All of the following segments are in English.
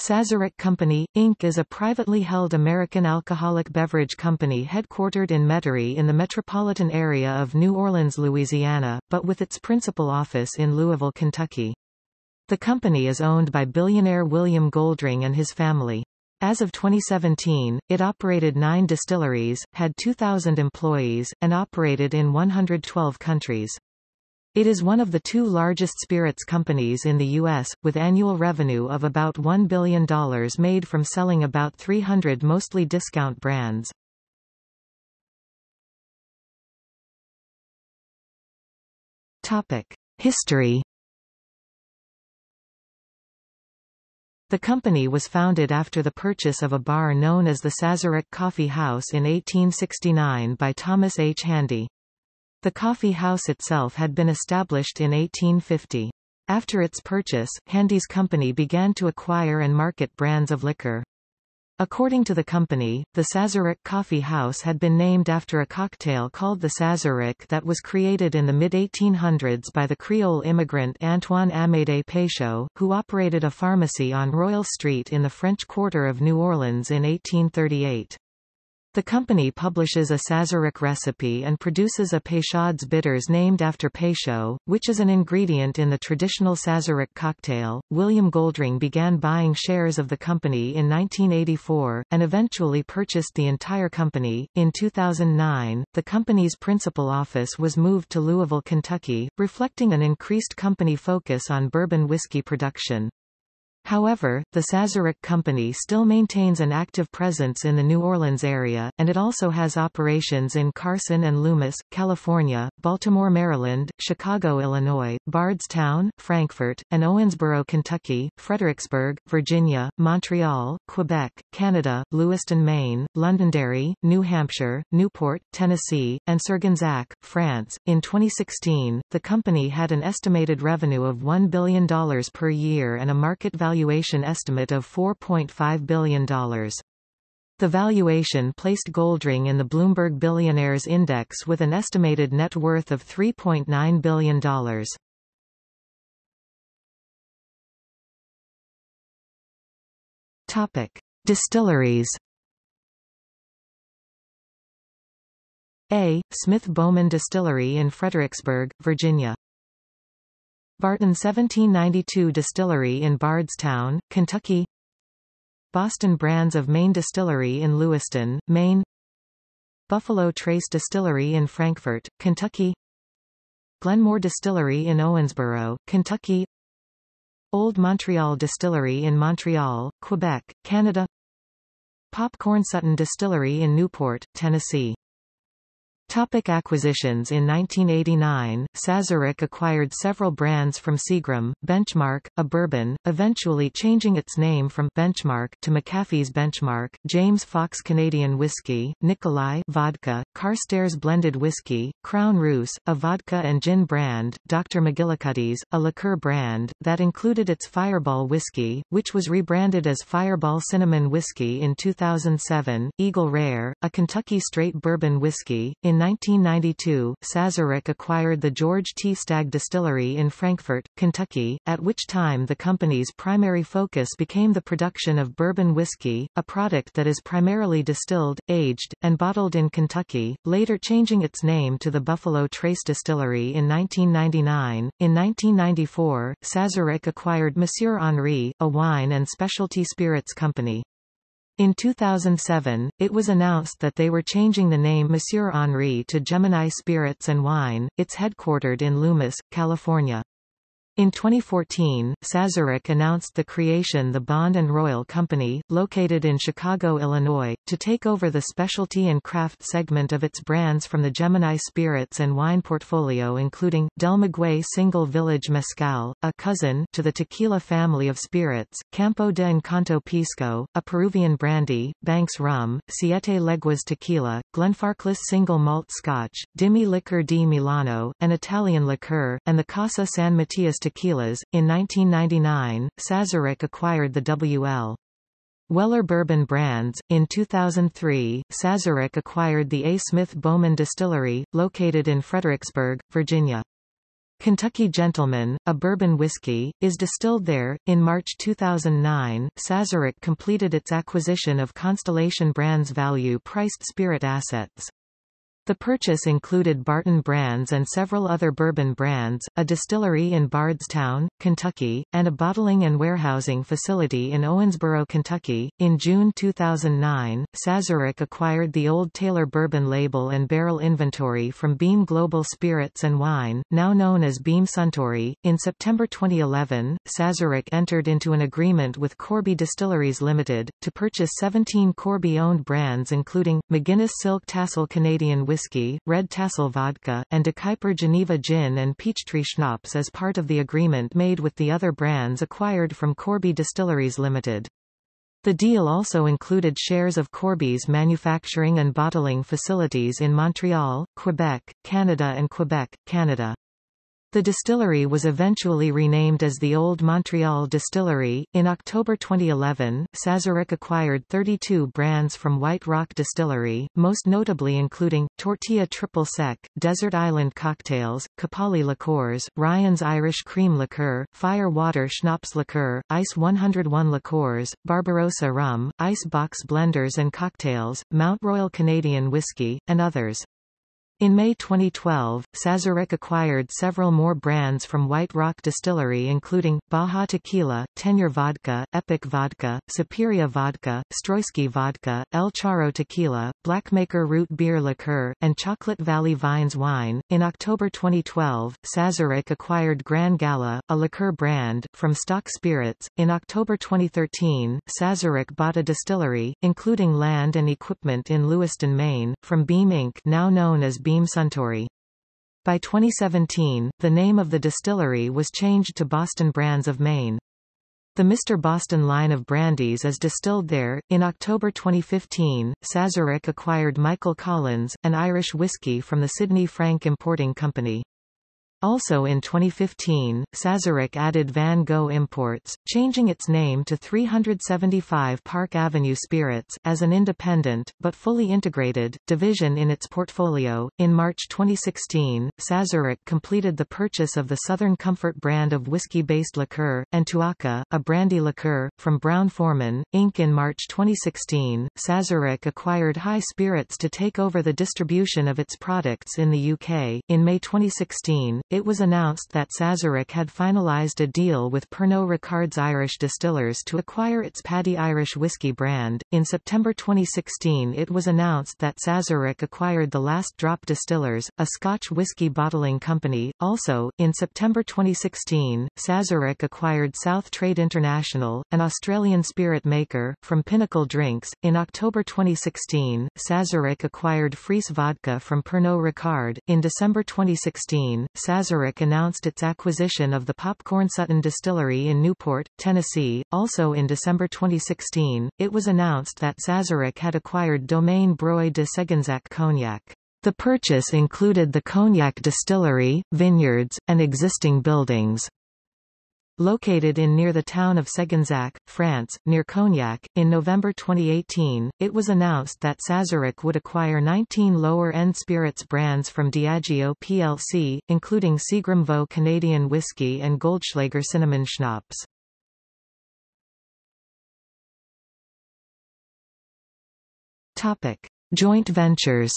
Sazerac Company, Inc. is a privately held American alcoholic beverage company headquartered in Metairie in the metropolitan area of New Orleans, Louisiana, but with its principal office in Louisville, Kentucky. The company is owned by billionaire William Goldring and his family. As of 2017, it operated nine distilleries, had 2,000 employees, and operated in 112 countries. It is one of the two largest spirits companies in the U.S., with annual revenue of about $1 billion made from selling about 300 mostly discount brands. History The company was founded after the purchase of a bar known as the Sazerac Coffee House in 1869 by Thomas H. Handy. The coffee house itself had been established in 1850. After its purchase, Handy's company began to acquire and market brands of liquor. According to the company, the Sazerac Coffee House had been named after a cocktail called the Sazerac that was created in the mid-1800s by the Creole immigrant Antoine Amédée Peychaud, who operated a pharmacy on Royal Street in the French Quarter of New Orleans in 1838. The company publishes a sazerac recipe and produces a Peychaud's bitters named after Peychaud, which is an ingredient in the traditional sazerac cocktail. William Goldring began buying shares of the company in 1984, and eventually purchased the entire company. In 2009, the company's principal office was moved to Louisville, Kentucky, reflecting an increased company focus on bourbon whiskey production. However, the Sazerac Company still maintains an active presence in the New Orleans area, and it also has operations in Carson and Loomis, California, Baltimore, Maryland, Chicago, Illinois, Bardstown, Frankfort, and Owensboro, Kentucky, Fredericksburg, Virginia, Montreal, Quebec, Canada, Lewiston, Maine, Londonderry, New Hampshire, Newport, Tennessee, and Sargonzac, France. In 2016, the company had an estimated revenue of $1 billion per year and a market value valuation estimate of $4.5 billion. The valuation placed Goldring in the Bloomberg Billionaires Index with an estimated net worth of $3.9 billion. Topic: Distilleries. A. Smith Bowman Distillery in Fredericksburg, Virginia. Barton 1792 Distillery in Bardstown, Kentucky Boston Brands of Maine Distillery in Lewiston, Maine Buffalo Trace Distillery in Frankfort, Kentucky Glenmore Distillery in Owensboro, Kentucky Old Montreal Distillery in Montreal, Quebec, Canada Popcorn Sutton Distillery in Newport, Tennessee Topic acquisitions In 1989, Sazerac acquired several brands from Seagram, Benchmark, a bourbon, eventually changing its name from Benchmark to McAfee's Benchmark, James Fox Canadian Whiskey, Nikolai Vodka, Carstairs Blended Whiskey, Crown Roos, a vodka and gin brand, Dr. McGillicuddy's, a liqueur brand, that included its Fireball Whiskey, which was rebranded as Fireball Cinnamon Whiskey in 2007, Eagle Rare, a Kentucky Straight Bourbon Whiskey, in 1992, Sazerac acquired the George T. Stagg Distillery in Frankfort, Kentucky, at which time the company's primary focus became the production of bourbon whiskey, a product that is primarily distilled, aged, and bottled in Kentucky, later changing its name to the Buffalo Trace Distillery in 1999. In 1994, Sazerac acquired Monsieur Henri, a wine and specialty spirits company. In 2007, it was announced that they were changing the name Monsieur Henri to Gemini Spirits and Wine. It's headquartered in Loomis, California. In 2014, Sazerac announced the creation the Bond & Royal Company, located in Chicago, Illinois, to take over the specialty and craft segment of its brands from the Gemini Spirits and Wine portfolio including, Del Maguey Single Village Mezcal, a cousin to the tequila family of spirits, Campo de Encanto Pisco, a Peruvian brandy, Banks Rum, Siete Leguas Tequila, Glenfarclas Single Malt Scotch, Dimi Liquor di Milano, an Italian liqueur, and the Casa San Matias Tequila tequilas. In 1999, Sazerac acquired the WL. Weller Bourbon Brands. In 2003, Sazerac acquired the A. Smith Bowman Distillery, located in Fredericksburg, Virginia. Kentucky Gentleman, a bourbon whiskey, is distilled there. In March 2009, Sazerac completed its acquisition of Constellation Brands' value-priced spirit assets. The purchase included Barton Brands and several other bourbon brands, a distillery in Bardstown, Kentucky, and a bottling and warehousing facility in Owensboro, Kentucky. In June 2009, Sazerac acquired the Old Taylor bourbon label and barrel inventory from Beam Global Spirits and Wine, now known as Beam Suntory. In September 2011, Sazerac entered into an agreement with Corby Distilleries Limited to purchase 17 Corby-owned brands including McGinnis Silk Tassel Canadian Whiskey whiskey, Red Tassel vodka, and De Kuyper Geneva gin and Peachtree schnapps as part of the agreement made with the other brands acquired from Corby Distilleries Limited. The deal also included shares of Corby's manufacturing and bottling facilities in Montreal, Quebec, Canada and Quebec, Canada. The distillery was eventually renamed as the Old Montreal Distillery. In October 2011, Sazerac acquired 32 brands from White Rock Distillery, most notably including Tortilla Triple Sec, Desert Island Cocktails, Capali Liqueurs, Ryan's Irish Cream Liqueur, Firewater Schnapps Liqueur, Ice 101 Liqueurs, Barbarossa Rum, Ice Box Blenders and Cocktails, Mount Royal Canadian Whiskey, and others. In May 2012, Sazerac acquired several more brands from White Rock Distillery including, Baja Tequila, Tenure Vodka, Epic Vodka, Superior Vodka, Stroisky Vodka, El Charo Tequila, Blackmaker Root Beer Liqueur, and Chocolate Valley Vines Wine. In October 2012, Sazerac acquired Gran Gala, a liqueur brand, from Stock Spirits. In October 2013, Sazerac bought a distillery, including land and equipment in Lewiston, Maine, from Beam Inc. now known as Beam Beam Suntory. By 2017, the name of the distillery was changed to Boston Brands of Maine. The Mr. Boston line of brandies is distilled there. In October 2015, Sazerac acquired Michael Collins, an Irish whiskey from the Sydney Frank Importing Company. Also in 2015, Sazerac added Van Gogh Imports, changing its name to 375 Park Avenue Spirits, as an independent, but fully integrated, division in its portfolio. In March 2016, Sazerac completed the purchase of the Southern Comfort brand of whiskey-based liqueur, and Tuaca, a brandy liqueur, from Brown-Forman, Inc. In March 2016, Sazerac acquired High Spirits to take over the distribution of its products in the UK. In May 2016, it was announced that Sazerac had finalised a deal with Pernod Ricard's Irish distillers to acquire its Paddy Irish whiskey brand. In September 2016 it was announced that Sazerac acquired The Last Drop Distillers, a Scotch whiskey bottling company. Also, in September 2016, Sazerac acquired South Trade International, an Australian spirit maker, from Pinnacle Drinks. In October 2016, Sazerac acquired Fries Vodka from Pernod Ricard. In December 2016, Sazerac Sazerac announced its acquisition of the Popcorn Sutton Distillery in Newport, Tennessee. Also in December 2016, it was announced that Sazerac had acquired Domaine Broy de Segonzac Cognac. The purchase included the cognac distillery, vineyards, and existing buildings. Located in near the town of Segonzac, France, near Cognac, in November 2018, it was announced that Sazerac would acquire 19 lower-end spirits brands from Diageo plc, including Seagram Vaux Canadian Whiskey and Goldschlager Cinnamon Schnapps. Topic. Joint ventures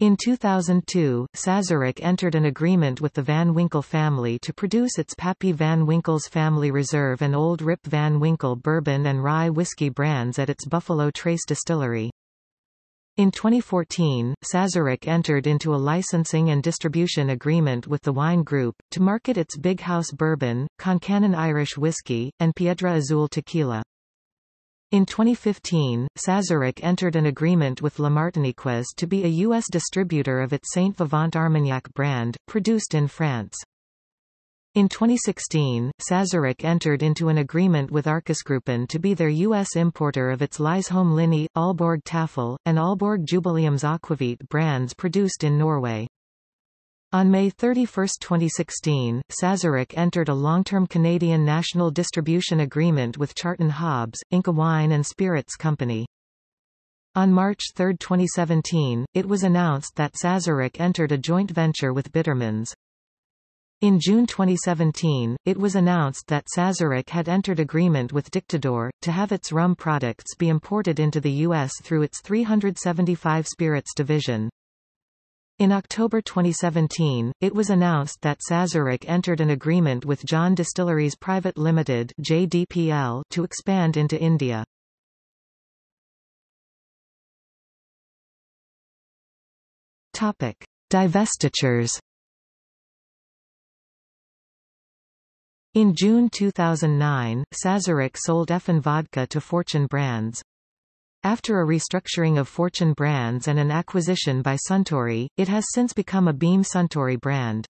In 2002, Sazerac entered an agreement with the Van Winkle family to produce its Pappy Van Winkle's Family Reserve and Old Rip Van Winkle bourbon and rye whiskey brands at its Buffalo Trace distillery. In 2014, Sazerac entered into a licensing and distribution agreement with the Wine Group, to market its Big House Bourbon, Concanon Irish Whiskey, and Piedra Azul Tequila. In 2015, Sazerac entered an agreement with La Martiniquoise to be a U.S. distributor of its Saint Vivant Armagnac brand, produced in France. In 2016, Sazerac entered into an agreement with Arkesgruppen to be their U.S. importer of its Lysholm Linny, Aalborg Tafel, and Aalborg Jubileums Aquavit brands produced in Norway. On May 31, 2016, Sazerac entered a long-term Canadian national distribution agreement with Charton Hobbs, Inca Wine and Spirits Company. On March 3, 2017, it was announced that Sazerac entered a joint venture with Bitterman's. In June 2017, it was announced that Sazerac had entered agreement with Dictador, to have its rum products be imported into the U.S. through its 375 Spirits division. In October 2017, it was announced that Sazerac entered an agreement with John Distilleries Private Limited (JDPL) to expand into India. Topic: Divestitures. In June 2009, Sazerac sold Effen Vodka to Fortune Brands. After a restructuring of Fortune Brands and an acquisition by Suntory, it has since become a Beam Suntory brand.